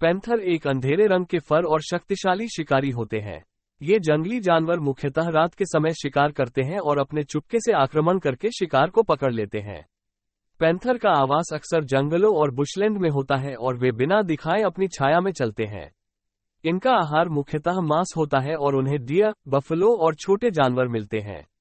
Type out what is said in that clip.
panther एक अंधेरे रंग के फर और शक्तिशाली शिकारी होते हैं ये जंगली जानवर मुख्यतः रात के समय शिकार करते हैं और अपने चुपके से आक्रमण करके शिकार को पकड़ लेते हैं पैंथर का आवास अक्सर जंगलों और बुशलैंड में होता है और वे बिना दिखाए अपनी छाया में चलते हैं इनका आहार मुख्यतः मांस होता है और उन्हें डियर बफलो और छोटे जानवर मिलते हैं